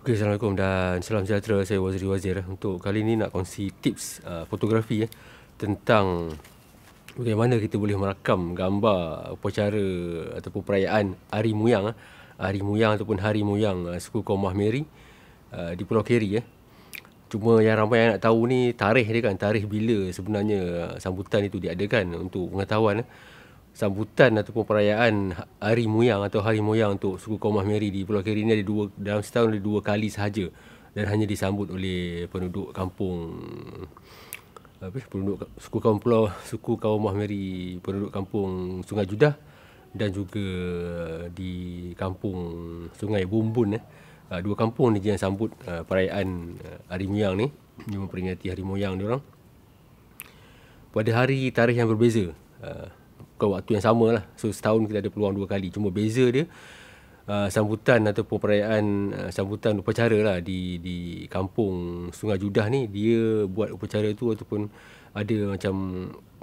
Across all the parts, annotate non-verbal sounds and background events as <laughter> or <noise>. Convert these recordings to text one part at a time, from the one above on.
Okay, Assalamualaikum dan salam sejahtera saya Wazir Wazir eh, untuk kali ini nak kongsi tips uh, fotografi eh, tentang bagaimana kita boleh merakam gambar upacara ataupun perayaan Hari Muyang eh, Hari Muyang ataupun Hari Muyang uh, suku kaum Mahmeri uh, di Pulau Keri eh. cuma yang ramai yang nak tahu ni tarikh dia kan tarikh bila sebenarnya uh, sambutan itu diadakan untuk pengetahuan eh sambutan ataupun perayaan Hari Muyang atau Hari Moyang untuk suku kaum Mahmeri di Pulau Keri ini ada dua dalam setahun ada dua kali sahaja dan hanya disambut oleh penduduk kampung apa penduduk suku kaum Pulau suku kaum Mahmeri penduduk kampung Sungai Judah dan juga di kampung Sungai Bumbun eh. Ah, dua kampung ni yang sambut ah, perayaan ah, Hari Moyang ni memperingati Hari Moyang orang pada hari tarikh yang berbeza uh, bukan waktu yang sama lah. So setahun kita ada peluang dua kali. Cuma beza dia uh, sambutan ataupun perayaan uh, sambutan upacara lah di di kampung Sungai Judah ni dia buat upacara tu ataupun ada macam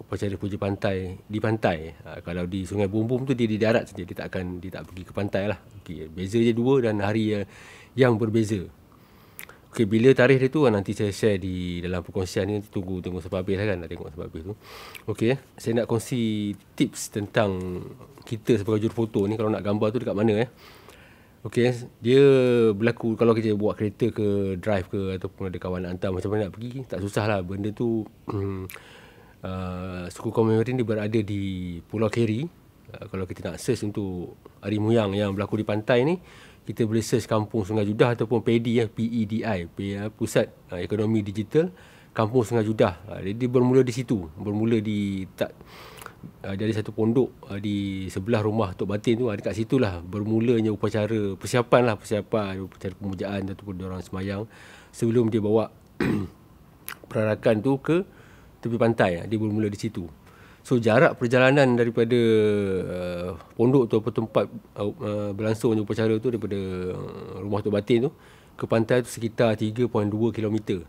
upacara puja pantai di pantai. Uh, kalau di Sungai Bumbum tu dia di darat saja dia tak akan dia tak pergi ke pantai lah. Okay. Beza je dua dan hari uh, yang berbeza ke bila tarikh dia tu ah, nanti saya share di dalam perkongsian ni tunggu tunggu sebab habis lah kan nak tengok sampai habis tu okey eh. saya nak kongsi tips tentang kita sebagai juru foto ni kalau nak gambar tu dekat mana eh okey eh. dia berlaku kalau kita buat kereta ke drive ke ataupun ada kawan nak hantar macam mana nak pergi tak susah lah benda tu uh, suku komuniti ni berada di Pulau Keri uh, kalau kita nak search untuk Arimuyang yang berlaku di pantai ni kita boleh search Kampung Sungai Judah ataupun PEDI eh, e ya, PEDI, eh, Pusat eh, Ekonomi Digital Kampung Sungai Judah. Jadi ah, bermula di situ, bermula di tak ah, dari satu pondok ah, di sebelah rumah Tok Batin tu ada kat situlah bermulanya upacara persiapan lah persiapan upacara pemujaan ataupun orang semayang sebelum dia bawa <clears throat> perarakan tu ke tepi pantai dia bermula di situ So jarak perjalanan daripada uh, pondok tu apa tempat uh, uh, berlangsung upacara tu daripada uh, rumah Tok Batin tu ke pantai tu sekitar 3.2 km.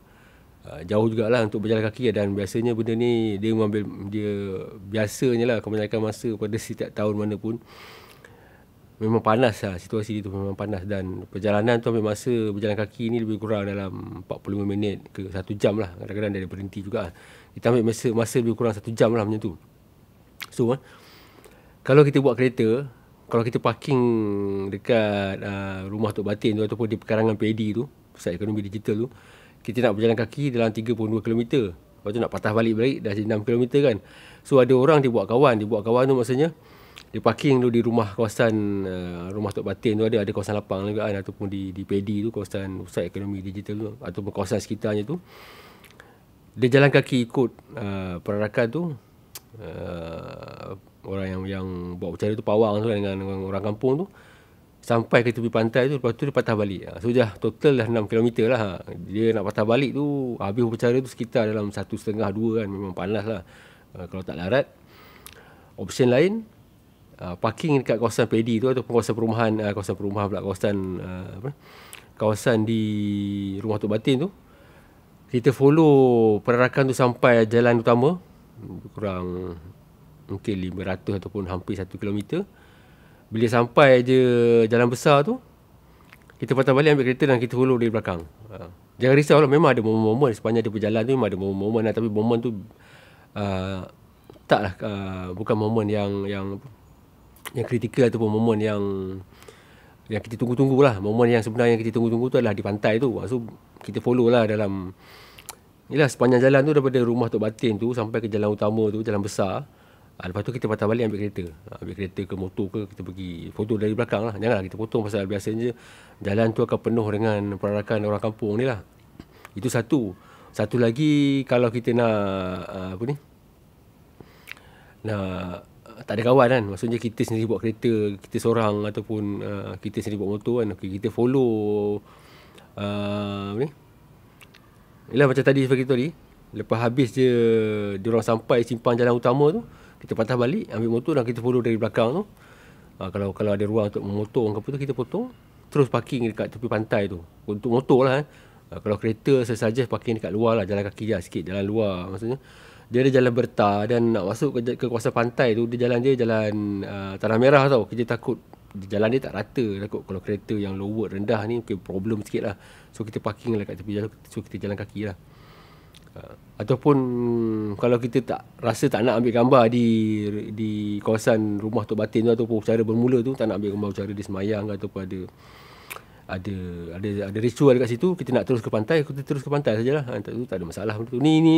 Uh, jauh jugalah untuk berjalan kaki dan biasanya benda ni dia mengambil dia biasanya lah kebanyakan masa pada setiap tahun mana pun memang panas lah situasi itu memang panas dan perjalanan tu ambil masa berjalan kaki ni lebih kurang dalam 45 minit ke 1 jam lah kadang-kadang dia berhenti juga kita ambil masa, masa lebih kurang 1 jam lah macam tu So eh, Kalau kita buat kereta Kalau kita parking Dekat uh, Rumah Tok Batin tu Ataupun di perkarangan PAD tu Pusat Ekonomi Digital tu Kita nak berjalan kaki Dalam 3.2km Lepas tu nak patah balik balik Dah 6km kan So ada orang dia buat kawan Dia buat kawan tu maksudnya Dia parking tu di rumah kawasan uh, Rumah Tok Batin tu ada Ada kawasan lapang juga kan Ataupun di, di PAD tu Kawasan Pusat Ekonomi Digital tu Ataupun kawasan sekitarnya tu dia jalan kaki ikut uh, perarakan tu uh, orang yang yang buat upacara tu pawang tu kan, dengan, dengan orang kampung tu sampai ke tepi pantai tu lepas tu dia patah balik ah, so dah total dah 6 km lah dia nak patah balik tu habis upacara tu sekitar dalam setengah 2 kan memang panas lah uh, kalau tak larat option lain uh, parking dekat kawasan pedi tu ataupun kawasan perumahan uh, kawasan perumahan pula kawasan uh, apa kawasan di rumah tok batin tu kita follow perarakan tu sampai jalan utama kurang mungkin 500 ataupun hampir 1 km. Bila sampai je jalan besar tu, kita patah balik ambil kereta dan kita hulur dari belakang. Ha. Jangan risau lah, memang ada momen-momen sepanjang dia berjalan tu, memang ada momen-momen lah. Tapi momen tu, uh, ha, taklah, uh, ha, bukan momen yang yang yang kritikal ataupun momen yang yang kita tunggu-tunggu lah. Momen yang sebenarnya kita tunggu-tunggu tu adalah di pantai tu. So, kita follow lah dalam Yalah sepanjang jalan tu daripada rumah Tok Batin tu sampai ke jalan utama tu, jalan besar. Ha, lepas tu kita patah balik ambil kereta. Ha, ambil kereta ke motor ke kita pergi foto dari belakang lah. Janganlah kita potong pasal biasanya jalan tu akan penuh dengan perarakan orang kampung ni lah. Itu satu. Satu lagi kalau kita nak ah, apa ni? Nak tak ada kawan kan maksudnya kita sendiri buat kereta kita seorang ataupun uh, kita sendiri buat motor kan okay, kita follow uh, ni Yalah macam tadi sebagai tadi. Lepas habis je diorang sampai simpan jalan utama tu, kita patah balik, ambil motor dan kita follow dari belakang tu. Ha, kalau kalau ada ruang untuk memotong, orang apa tu kita potong terus parking dekat tepi pantai tu untuk motor lah eh. Ha, kalau kereta saya suggest parking dekat luar lah jalan kaki jalan sikit jalan luar maksudnya dia ada jalan bertar dan nak masuk ke, ke kawasan pantai tu dia jalan dia jalan uh, tanah merah tau kita takut jalan dia tak rata takut lah kalau kereta yang lower rendah ni mungkin problem sikit lah so kita parking lah kat tepi jalan so kita jalan kaki lah uh, ataupun hmm, kalau kita tak rasa tak nak ambil gambar di di kawasan rumah Tok Batin tu ataupun cara bermula tu tak nak ambil gambar cara dia semayang ataupun ada ada ada ada ritual dekat situ kita nak terus ke pantai kita terus ke pantai sajalah ha, tak, tak ada masalah tu ni ni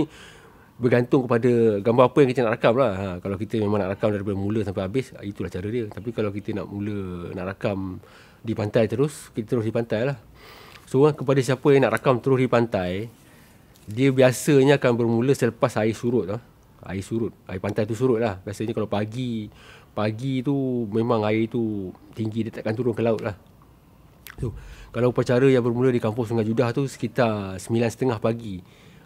bergantung kepada gambar apa yang kita nak rakam lah. Ha, kalau kita memang nak rakam daripada mula sampai habis, ah, itulah cara dia. Tapi kalau kita nak mula nak rakam di pantai terus, kita terus di pantai lah. So ah, kepada siapa yang nak rakam terus di pantai, dia biasanya akan bermula selepas air surut lah. Air surut, air pantai tu surut lah. Biasanya kalau pagi, pagi tu memang air tu tinggi, dia takkan turun ke laut lah. So, kalau upacara yang bermula di kampung Sungai Judah tu sekitar 9.30 pagi.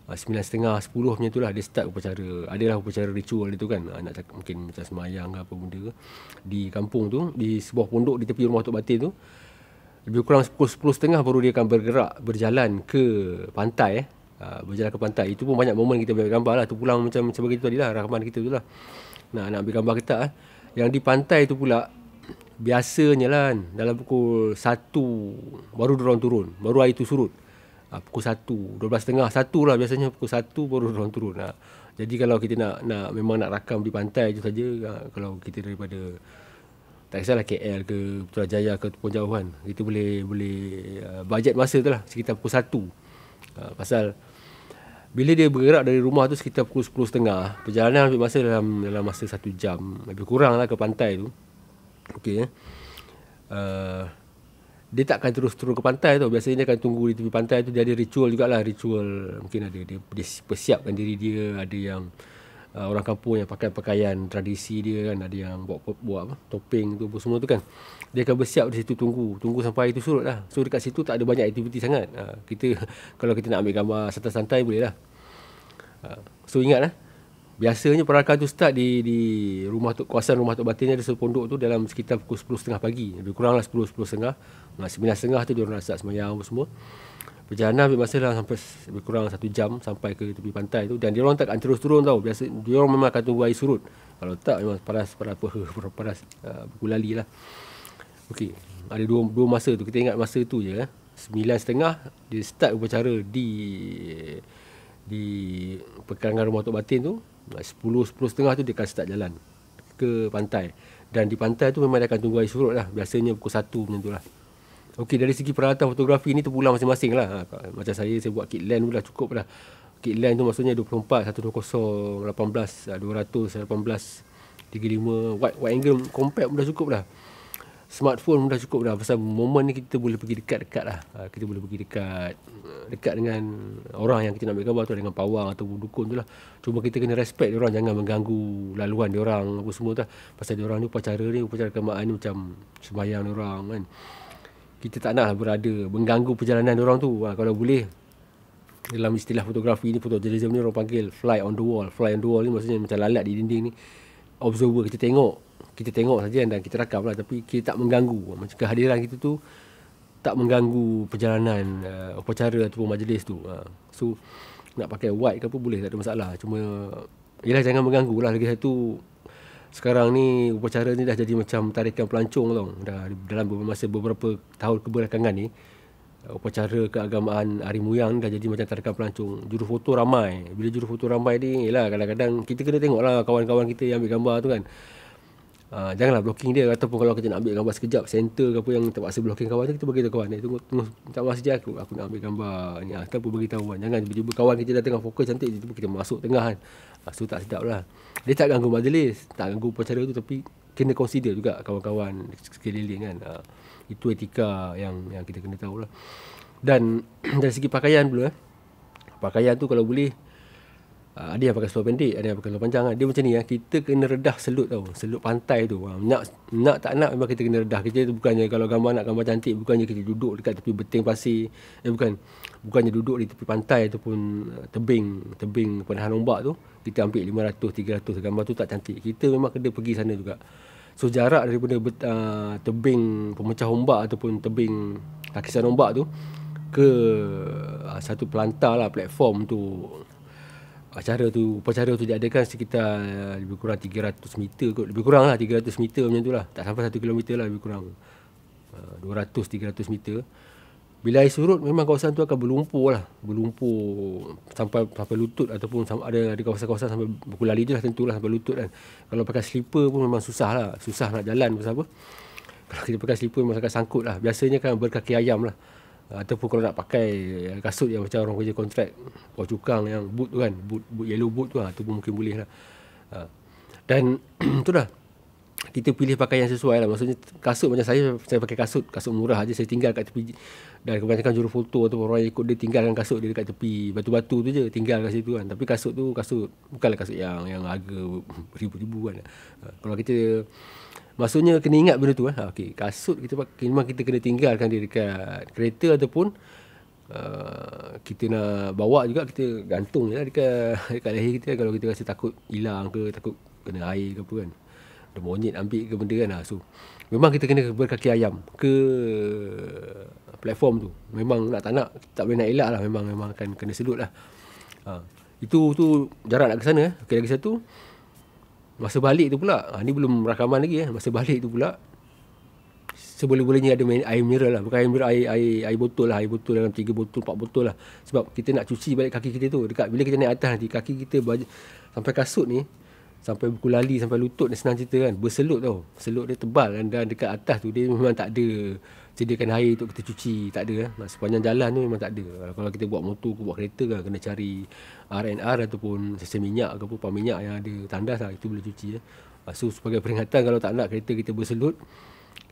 Ah, sembilan setengah Sepuluh macam lah Dia start upacara Adalah upacara ritual dia tu kan ha, Nak cakap mungkin Macam semayang ke apa benda Di kampung tu Di sebuah pondok Di tepi rumah Tok Batin tu Lebih kurang sepuluh Sepuluh setengah Baru dia akan bergerak Berjalan ke Pantai eh ha, Berjalan ke pantai Itu pun banyak momen Kita ambil gambar lah Tu pulang macam Macam begitu tadi lah Rahman kita tu lah Nak, nak ambil gambar ke tak eh. Yang di pantai tu pula Biasanya lah Dalam pukul Satu Baru dorong turun Baru air tu surut ha, pukul 1 12.30 1 lah biasanya pukul 1 baru orang turun ha. jadi kalau kita nak nak memang nak rakam di pantai je saja ha, kalau kita daripada tak kisahlah KL ke Putrajaya ke pun jauh kan kita boleh boleh uh, bajet masa tu lah sekitar pukul 1 ha, pasal bila dia bergerak dari rumah tu sekitar pukul 10.30 perjalanan ambil masa dalam dalam masa 1 jam lebih kurang lah ke pantai tu Okay. eh. Uh, dia tak akan terus turun ke pantai tu biasanya dia akan tunggu di tepi pantai tu dia ada ritual jugalah ritual mungkin ada dia, dia persiapkan diri dia ada yang uh, orang kampung yang pakai pakaian tradisi dia kan ada yang buat buat, buat apa topeng tu apa semua tu kan dia akan bersiap di situ tunggu tunggu sampai itu tu surut lah so dekat situ tak ada banyak aktiviti sangat uh, kita <laughs> kalau kita nak ambil gambar santai-santai boleh lah uh, so ingat lah Biasanya perarakan tu start di di rumah tok kawasan rumah tok batin ada satu pondok tu dalam sekitar pukul 10.30 pagi. Lebih kuranglah 10 10.30. Nah 9.30 tu dia orang azat sembahyang semua. Perjalanan ambil masa lah, sampai lebih kurang satu jam sampai ke tepi pantai tu. Dan dia orang takkan terus turun tau. Biasa dia orang memang akan tunggu air surut. Kalau tak memang paras paras apa <laughs> paras uh, lah. Okey. Ada dua dua masa tu. Kita ingat masa tu je eh. 9.30 dia start upacara di di pekarangan rumah tok batin tu 10, 10.30 tu dia akan start jalan ke pantai. Dan di pantai tu memang dia akan tunggu air surut lah. Biasanya pukul 1 macam tu lah. Okey, dari segi peralatan fotografi ni terpulang masing-masing lah. Ha, macam saya, saya buat kit lens tu dah cukup lah. Kit lens tu maksudnya 24, 120, 18, 200, 18, 35, wide, wide angle compact pun dah cukup lah smartphone pun dah cukup dah pasal momen ni kita boleh pergi dekat-dekat lah ah, kita boleh pergi dekat dekat dengan orang yang kita nak ambil khabar tu dengan pawang atau dukun tu lah cuma kita kena respect dia orang jangan mengganggu laluan dia orang apa semua tu lah. pasal dia orang ni upacara ni upacara kemaan ni macam sembahyang dia orang kan kita tak nak berada mengganggu perjalanan dia orang tu ha, kalau boleh dalam istilah fotografi ni fotojournalism ni orang panggil fly on the wall fly on the wall ni maksudnya macam lalat di dinding ni observer kita tengok kita tengok saja dan kita rakam lah tapi kita tak mengganggu macam kehadiran kita tu tak mengganggu perjalanan uh, upacara ataupun majlis tu uh. so nak pakai white ke apa boleh tak ada masalah cuma yelah jangan mengganggu lah lagi satu sekarang ni upacara ni dah jadi macam tarikan pelancong tau dah dalam beberapa masa beberapa tahun keberakangan ni uh, upacara keagamaan Hari Muyang dah jadi macam tarikan pelancong juru foto ramai bila juru foto ramai ni yelah kadang-kadang kita kena tengok lah kawan-kawan kita yang ambil gambar tu kan Ah, janganlah blocking dia ataupun kalau kita nak ambil gambar sekejap center ke apa yang terpaksa blocking kawan tu kita bagi tahu kawan ni tunggu tunggu tak apa sekejap aku aku nak ambil gambar ni ah tanpa bagi tahu kan jangan tiba-tiba kawan kita dah tengah fokus cantik tiba-tiba kita masuk tengah kan ha, so tak sedap lah dia tak ganggu majlis tak ganggu upacara tu tapi kena consider juga kawan-kawan sekeliling kan ha, itu etika yang yang kita kena tahu lah dan <clears throat> dari segi pakaian pula eh. pakaian tu kalau boleh Uh, ah, ada yang pakai seluar pendek, ada yang pakai seluar panjang. Kan. Dia macam ni, ya. kita kena redah selut tau. Selut pantai tu. Ha. Nak, nak tak nak memang kita kena redah. Kita tu bukannya kalau gambar nak gambar cantik, bukannya kita duduk dekat tepi beting pasir. Eh, bukan. Bukannya duduk di tepi pantai ataupun uh, tebing, tebing penahan ombak tu. Kita ambil 500, 300 gambar tu tak cantik. Kita memang kena pergi sana juga. So jarak daripada uh, tebing pemecah ombak ataupun tebing takisan ombak tu ke uh, satu pelantar lah platform tu acara tu upacara tu diadakan sekitar eh, lebih kurang 300 meter kot lebih kurang lah 300 meter macam tu lah tak sampai 1 kilometer lah lebih kurang 200-300 eh, meter bila air surut memang kawasan tu akan berlumpur lah berlumpur sampai sampai lutut ataupun ada ada kawasan-kawasan sampai buku lali je lah tentulah sampai lutut kan kalau pakai slipper pun memang susah lah susah nak jalan pasal apa kalau kita pakai slipper memang akan sangkut lah biasanya kan berkaki ayam lah ataupun kalau nak pakai kasut yang macam orang kerja kontrak kau cukang yang boot tu kan boot, boot yellow boot tu lah tu pun mungkin boleh lah ha. dan <clears throat> tu lah kita pilih pakai yang sesuai lah maksudnya kasut macam saya saya pakai kasut kasut murah aja saya tinggal kat tepi dan kebanyakan juru foto atau orang yang ikut dia tinggalkan kasut dia dekat tepi batu-batu tu je tinggal kat situ kan tapi kasut tu kasut bukanlah kasut yang yang harga ribu-ribu kan ha. kalau kita Maksudnya kena ingat benda tu eh. Ha, okay. Kasut kita memang kita kena tinggalkan dia dekat kereta ataupun uh, kita nak bawa juga kita gantung je lah dekat, <laughs> dekat leher kita kan. kalau kita rasa takut hilang ke takut kena air ke apa kan. Ada monyet ambil ke benda kan. Ha. So memang kita kena berkaki ayam ke platform tu. Memang nak tak nak tak boleh nak elak lah. Memang memang akan kena sedut lah. Ha. Itu tu jarak nak ke sana eh. Okay, lagi satu masa balik tu pula ha, ni belum rakaman lagi eh masa balik tu pula seboleh-bolehnya ada main air mineral lah bukan air mineral air, air, air botol lah air botol dalam 3 botol 4 botol lah sebab kita nak cuci balik kaki kita tu dekat bila kita naik atas nanti kaki kita baju, sampai kasut ni sampai buku lali sampai lutut ni senang cerita kan berselut tau selut dia tebal dan, dan dekat atas tu dia memang tak ada sediakan air untuk kita cuci tak ada eh. sepanjang jalan tu memang tak ada kalau kita buat motor ke buat kereta kan kena cari R&R ataupun sesi minyak ke apa minyak yang ada tandas lah itu boleh cuci ya. so sebagai peringatan kalau tak nak kereta kita berselut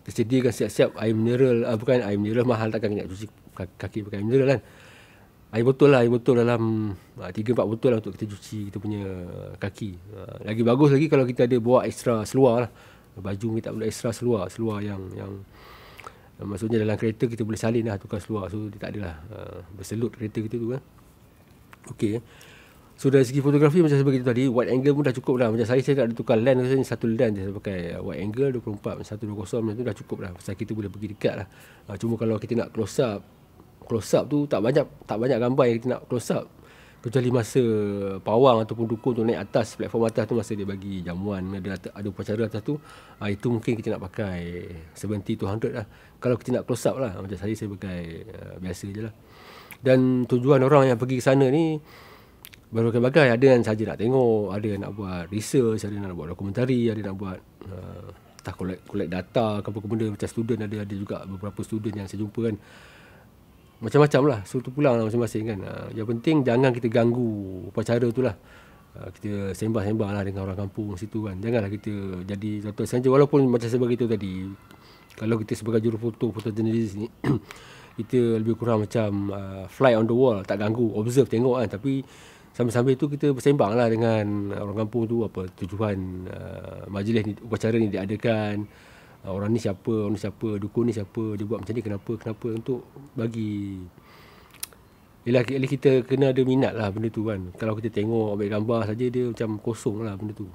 kita sediakan siap-siap air mineral ah, bukan air mineral mahal takkan nak cuci kaki pakai air mineral kan air botol lah air botol dalam uh, 3 4 botol lah untuk kita cuci kita punya uh, kaki uh, lagi bagus lagi kalau kita ada bawa ekstra seluar lah baju kita tak perlu extra seluar seluar yang yang uh, maksudnya dalam kereta kita boleh salin lah tukar seluar so dia tak adalah uh, berselut kereta kita tu kan Okay So dari segi fotografi macam saya beritahu tadi Wide angle pun dah cukup dah Macam saya saya tak ada tukar lens Saya satu lens saya pakai Wide angle 24 120 macam tu dah cukup dah Sebab kita boleh pergi dekat lah ah, Cuma kalau kita nak close up close up tu tak banyak tak banyak gambar yang kita nak close up kecuali masa pawang ataupun dukun tu naik atas platform atas tu masa dia bagi jamuan ada ada upacara atas tu ha, itu mungkin kita nak pakai 70 to 100 lah kalau kita nak close up lah macam saya saya pakai uh, biasa je lah dan tujuan orang yang pergi ke sana ni berbagai-bagai ada yang saja nak tengok ada yang nak buat research ada yang nak buat dokumentari ada yang nak buat uh, ah, tak collect, collect data ke apa-apa benda macam student ada ada juga beberapa student yang saya jumpa kan macam-macam lah so tu pulang lah masing-masing kan uh, yang penting jangan kita ganggu upacara tu lah uh, kita sembah-sembah lah dengan orang kampung situ kan janganlah kita jadi contoh saja walaupun macam saya beritahu tadi kalau kita sebagai juru foto foto jenis ni <clears throat> kita lebih kurang macam uh, fly on the wall tak ganggu observe tengok kan tapi sambil-sambil tu kita bersembang lah dengan orang kampung tu apa tujuan uh, majlis ni, upacara ni diadakan Ah, orang ni siapa, orang ni siapa, dukun ni siapa, dia buat macam ni kenapa, kenapa untuk bagi Yelah kita kena ada minat lah benda tu kan Kalau kita tengok ambil gambar saja dia macam kosong lah benda tu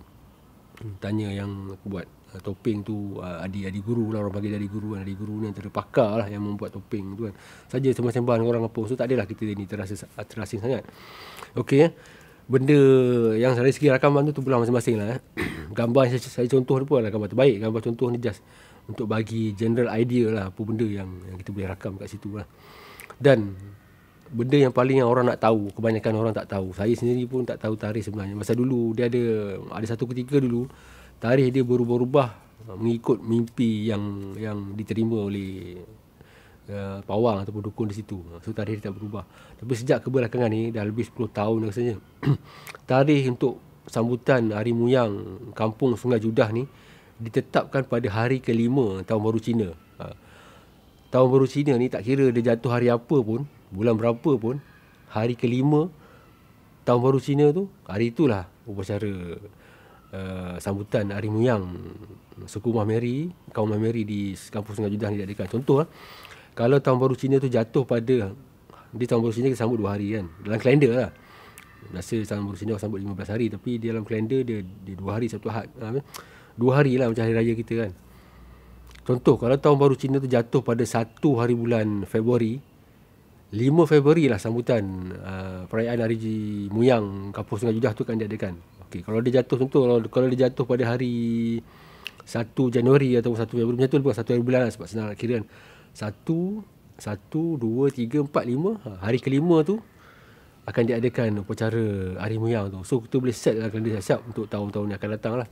hmm, Tanya yang buat uh, topeng tu uh, adik adik guru lah orang bagi dari guru kan Adik guru ni antara pakar lah yang membuat topeng tu kan Saja sembah-sembah dengan orang apa So tak adalah kita ni terasa terasing sangat Okay eh. Benda yang dari segi rakaman tu tu pula masing-masing lah eh gambar yang saya, saya contoh pun adalah gambar terbaik gambar contoh ni just untuk bagi general idea lah apa benda yang, yang kita boleh rakam kat situ lah dan benda yang paling yang orang nak tahu kebanyakan orang tak tahu saya sendiri pun tak tahu tarikh sebenarnya masa dulu dia ada ada satu ketika dulu tarikh dia berubah-ubah mengikut mimpi yang yang diterima oleh uh, pawang ataupun dukun di situ so tarikh dia tak berubah tapi sejak kebelakangan ni dah lebih 10 tahun rasanya <clears throat> tarikh untuk sambutan Hari Muyang Kampung Sungai Judah ni ditetapkan pada hari kelima tahun baru Cina. Ha. Tahun baru Cina ni tak kira dia jatuh hari apa pun, bulan berapa pun, hari kelima tahun baru Cina tu, hari itulah upacara uh, sambutan Hari Muyang suku Mah Meri, kaum Mah Meri di Kampung Sungai Judah ni diadakan. Contoh eh, kalau tahun baru Cina tu jatuh pada di tahun baru Cina kita sambut dua hari kan, dalam kalender lah. Ha rasa sang baru sini sambut 15 hari tapi di dalam kalender dia dia 2 hari satu Ahad. dua hari lah macam hari raya kita kan. Contoh kalau tahun baru Cina tu jatuh pada satu hari bulan Februari, lima Februari lah sambutan uh, perayaan hari Muyang Kapur Sungai Judah tu kan diadakan. Okay, kalau dia jatuh contoh kalau, kalau dia jatuh pada hari satu Januari atau satu Februari macam tu lah, bukan hari bulan lah sebab senang nak kira kan. satu, satu, dua, tiga, empat, lima ha, hari kelima tu akan diadakan upacara hari muyang tu. So kita boleh set lah kalender siap untuk tahun-tahun yang akan datang lah.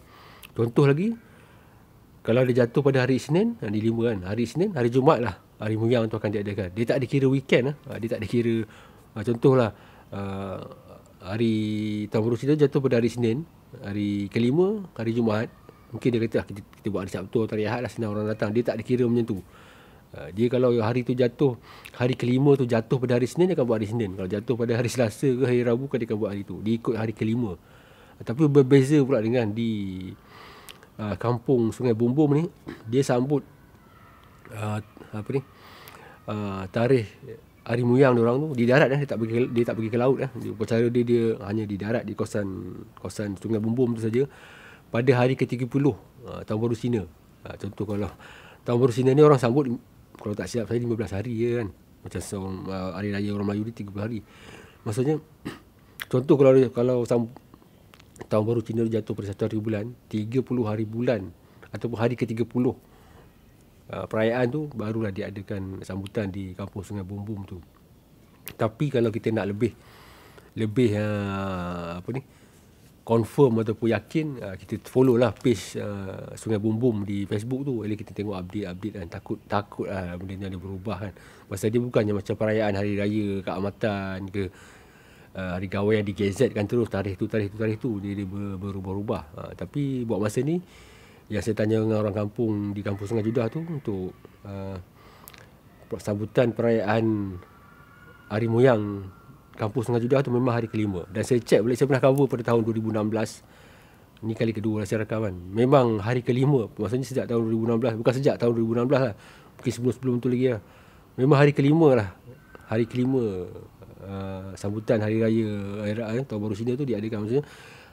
Contoh lagi, kalau dia jatuh pada hari Isnin, hari lima kan, hari Isnin, hari Jumaat lah, hari muyang tu akan diadakan. Dia tak ada kira weekend lah, ha, dia tak ada kira, ha, contohlah, ha, hari tahun baru kita jatuh pada hari Isnin, hari kelima, hari Jumaat mungkin dia kata, ah, kita, kita buat hari Sabtu, hari Ahad lah, senang orang datang. Dia tak ada kira macam tu. Uh, dia kalau hari tu jatuh hari kelima tu jatuh pada hari Senin dia akan buat hari Senin kalau jatuh pada hari Selasa ke hari Rabu kan dia akan buat hari tu dia ikut hari kelima uh, tapi berbeza pula dengan di uh, kampung Sungai Bumbum ni dia sambut uh, apa ni uh, tarikh hari muyang orang tu di darat eh, dia tak pergi dia tak pergi ke laut eh. di upacara dia dia hanya di darat di kawasan kawasan Sungai Bumbum tu saja pada hari ke-30 uh, tahun baru Cina uh, contoh kalau tahun baru Cina ni orang sambut kalau tak siap saya 15 hari je kan macam seorang uh, hari raya orang Melayu ni 30 hari maksudnya <clears throat> contoh kalau kalau tahun baru Cina jatuh pada satu hari bulan 30 hari bulan ataupun hari ke-30 uh, perayaan tu barulah diadakan sambutan di kampung Sungai Bumbum tu tapi kalau kita nak lebih lebih uh, apa ni confirm ataupun yakin uh, kita follow lah page uh, Sungai Bumbum di Facebook tu bila kita tengok update-update kan takut takut lah benda ni ada berubah kan masa dia bukannya macam perayaan hari raya ke amatan ke uh, hari gawai yang digazetkan terus tarikh tu tarikh tu tarikh tu dia, dia berubah-ubah uh, tapi buat masa ni yang saya tanya dengan orang kampung di kampung Sungai Judah tu untuk uh, sambutan perayaan hari moyang kampung Sungai Judah tu memang hari kelima dan saya check balik saya pernah cover pada tahun 2016 ni kali kedua lah saya rakam kan memang hari kelima maksudnya sejak tahun 2016 bukan sejak tahun 2016 lah mungkin sebelum-sebelum tu lagi lah memang hari kelima lah hari kelima uh, sambutan hari raya air eh, tahun baru Cina tu diadakan maksudnya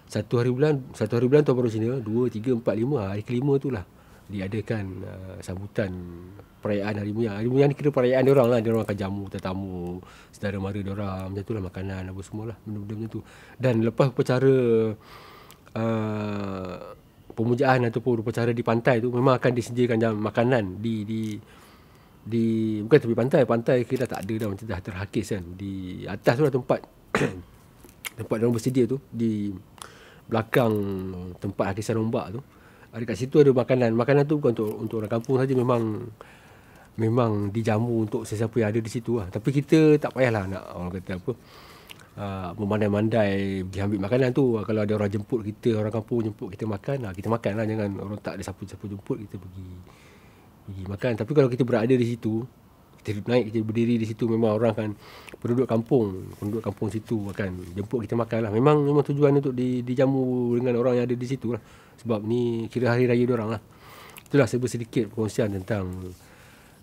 satu hari bulan satu hari bulan tahun baru Cina dua, tiga, empat, lima hari kelima tu lah diadakan uh, sambutan perayaan hari Mia. Hari Mia ni kira perayaan dia lah. Dia orang akan jamu tetamu, saudara mara dia orang, macam tu lah makanan apa semualah, benda-benda macam tu. Dan lepas upacara uh, pemujaan ataupun upacara di pantai tu memang akan disediakan jam makanan di di di bukan tepi pantai, pantai kita tak ada dah macam dah terhakis kan. Di atas tu lah tempat <coughs> tempat dia orang bersedia tu di belakang tempat hakisan ombak tu dekat situ ada makanan. Makanan tu bukan untuk untuk orang kampung saja memang memang dijamu untuk sesiapa yang ada di situ lah. Tapi kita tak payahlah nak orang kata apa. Uh, memandai-mandai diambil makanan tu ah, kalau ada orang jemput kita orang kampung jemput kita makan lah. kita makan lah jangan orang tak ada siapa-siapa jemput kita pergi pergi makan tapi kalau kita berada di situ kita naik kita berdiri di situ memang orang kan penduduk kampung penduduk kampung situ akan jemput kita makan lah memang memang tujuan untuk di, dijamu dengan orang yang ada di situ lah sebab ni kira hari raya dia orang lah itulah sebab sedikit perkongsian tentang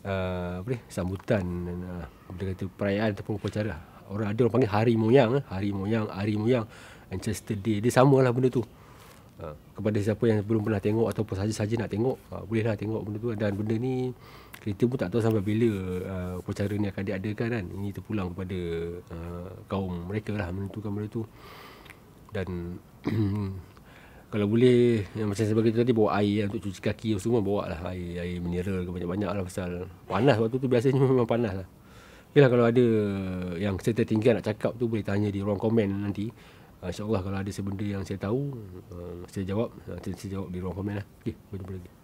uh, apa ni sambutan dan uh, perayaan ataupun upacara orang ada orang panggil hari moyang lah. hari moyang hari moyang Ancestor Day dia samalah benda tu Ha. kepada siapa yang belum pernah tengok ataupun saja-saja nak tengok ha, bolehlah tengok benda tu dan benda ni kita pun tak tahu sampai bila ha, uh, percara ni akan diadakan kan ini terpulang kepada uh, kaum mereka lah menentukan benda tu dan <clears throat> kalau boleh yang macam sebagainya bagi tadi bawa air ya, untuk cuci kaki semua bawa lah air, air mineral ke banyak-banyak lah pasal panas waktu tu biasanya memang panas lah Yalah, kalau ada yang saya tertinggal nak cakap tu boleh tanya di ruang komen nanti Ah, InsyaAllah kalau ada sebenda yang saya tahu uh, Saya jawab uh, saya, saya jawab di ruang komen lah Okay, berjumpa lagi